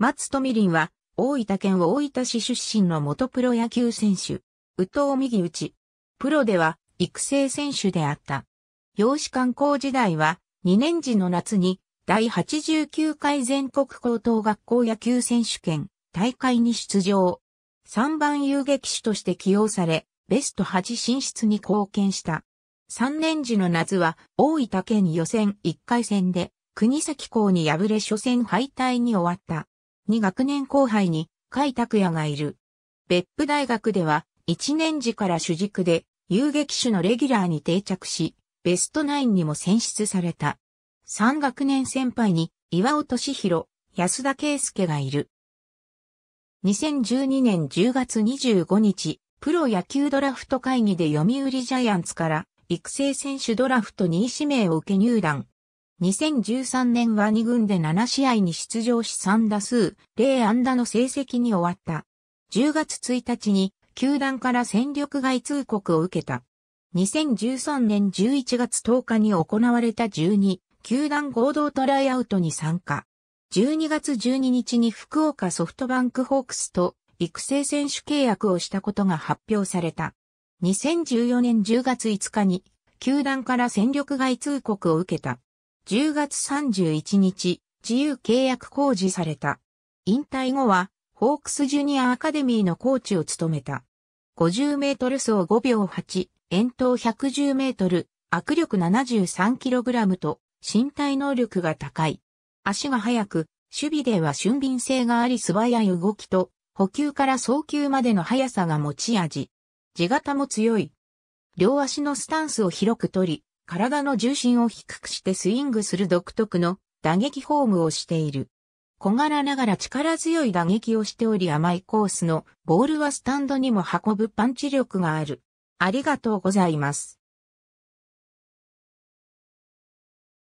松富林は、大分県大分市出身の元プロ野球選手。宇藤右打ち。プロでは、育成選手であった。養子観光時代は、2年時の夏に、第89回全国高等学校野球選手権大会に出場。3番遊撃手として起用され、ベスト8進出に貢献した。3年時の夏は、大分県予選1回戦で、国崎校に敗れ初戦敗退に終わった。に学年後輩に甲斐拓也がいる。別府大学では、1年時から主軸で遊撃手のレギュラーに定着し、ベストナインにも選出された。3学年先輩に岩尾敏弘、安田圭介がいる。2012年10月25日、プロ野球ドラフト会議で読売ジャイアンツから育成選手ドラフト2位指名を受け入団。2013年は2軍で7試合に出場し3打数、0安打の成績に終わった。10月1日に、球団から戦力外通告を受けた。2013年11月10日に行われた12、球団合同トライアウトに参加。12月12日に福岡ソフトバンクホークスと育成選手契約をしたことが発表された。2014年10月5日に球団から戦力外通告を受けた。10月31日、自由契約公示された。引退後は、ホークスジュニアアカデミーのコーチを務めた。50メートル走5秒8、遠投110メートル、握力7 3ラムと身体能力が高い。足が速く、守備では俊敏性があり素早い動きと、補給から送球までの速さが持ち味。地型も強い。両足のスタンスを広く取り、体の重心を低くしてスイングする独特の打撃フォームをしている。小柄ながら力強い打撃をしており甘いコースのボールはスタンドにも運ぶパンチ力がある。ありがとうございます。